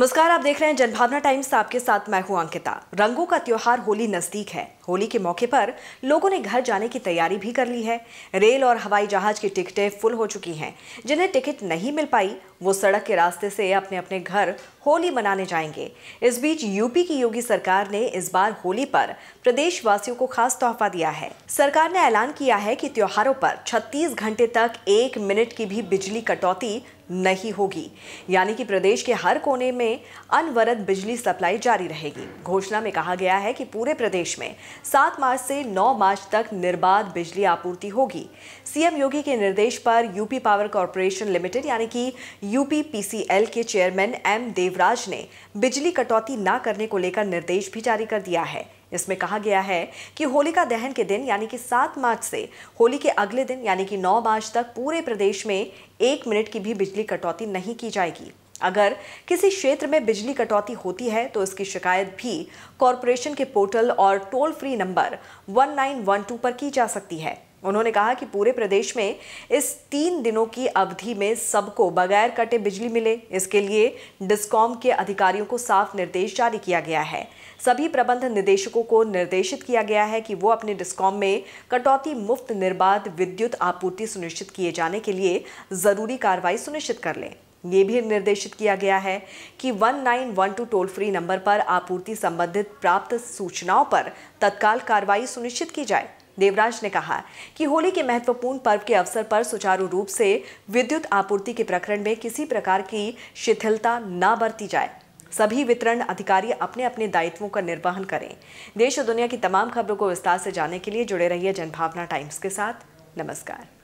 नमस्कार आप देख रहे हैं जनभावना टाइम्स आपके साथ मैं हूं अंकिता रंगों का त्यौहार होली नजदीक है होली के मौके पर लोगों ने घर जाने की तैयारी भी कर ली है रेल और हवाई जहाज की टिकटें फुल हो चुकी हैं जिन्हें टिकट नहीं मिल पाई वो सड़क के रास्ते से अपने अपने घर होली मनाने जाएंगे इस बीच यूपी की योगी सरकार ने इस बार होली पर प्रदेशवासियों को खास तोहफा दिया है सरकार ने ऐलान किया है कि त्योहारों पर 36 घंटे तक एक मिनट की भी बिजली कटौती नहीं होगी यानी कि प्रदेश के हर कोने में अनवरत बिजली सप्लाई जारी रहेगी घोषणा में कहा गया है कि पूरे प्रदेश में 7 मार्च से 9 मार्च तक निर्बाध बिजली आपूर्ति होगी सीएम योगी के निर्देश पर यूपी पावर कॉरपोरेशन लिमिटेड यानी कि यूपी पीसीएल के चेयरमैन एम देवराज ने बिजली कटौती न करने को लेकर निर्देश भी जारी कर दिया है इसमें कहा गया है कि होलिका दहन के दिन यानी कि 7 मार्च से होली के अगले दिन यानी कि 9 मार्च तक पूरे प्रदेश में एक मिनट की भी बिजली कटौती नहीं की जाएगी अगर किसी क्षेत्र में बिजली कटौती होती है तो इसकी शिकायत भी कॉरपोरेशन के पोर्टल और टोल फ्री नंबर 1912 पर की जा सकती है उन्होंने कहा कि पूरे प्रदेश में इस तीन दिनों की अवधि में सबको बगैर कटे बिजली मिले इसके लिए डिस्कॉम के अधिकारियों को साफ निर्देश जारी किया गया है सभी प्रबंध निदेशकों को निर्देशित किया गया है कि वो अपने डिस्कॉम में कटौती मुफ्त निर्बाध विद्युत आपूर्ति सुनिश्चित किए जाने के लिए ज़रूरी कार्रवाई सुनिश्चित कर लें ये भी निर्देशित किया गया है कि 1912 टोल फ्री नंबर पर आपूर्ति संबंधित प्राप्त सूचनाओं पर तत्काल कार्रवाई सुनिश्चित की जाए देवराज ने कहा कि होली के महत्वपूर्ण पर्व के अवसर पर सुचारू रूप से विद्युत आपूर्ति के प्रकरण में किसी प्रकार की शिथिलता न बरती जाए सभी वितरण अधिकारी अपने अपने दायित्वों का निर्वहन करें देश और दुनिया की तमाम खबरों को विस्तार से जानने के लिए जुड़े रहिए जनभावना टाइम्स के साथ नमस्कार